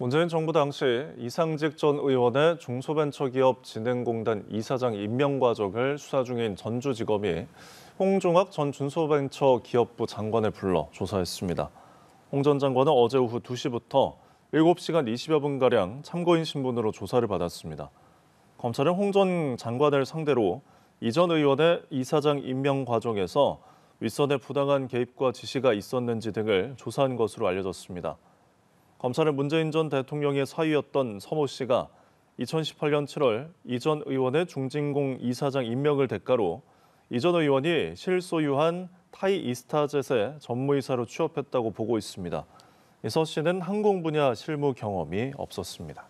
문재인 정부 당시 이상직 전 의원의 중소벤처기업진흥공단 이사장 임명 과정을 수사 중인 전주지검이 홍종학 전 중소벤처기업부 장관을 불러 조사했습니다. 홍 전 장관은 어제 오후 2시부터 7시간 20여 분가량 참고인 신분으로 조사를 받았습니다. 검찰은 홍 전 장관을 상대로 이전 의원의 이사장 임명 과정에서 윗선의 부당한 개입과 지시가 있었는지 등을 조사한 것으로 알려졌습니다. 검찰은 문재인 전 대통령의 사위였던 서모 씨가 2018년 7월 이 전 의원의 중진공 이사장 임명을 대가로 이 전 의원이 실소유한 타이 이스타젯의 전무이사로 취업했다고 보고 있습니다. 서 씨는 항공 분야 실무 경험이 없었습니다.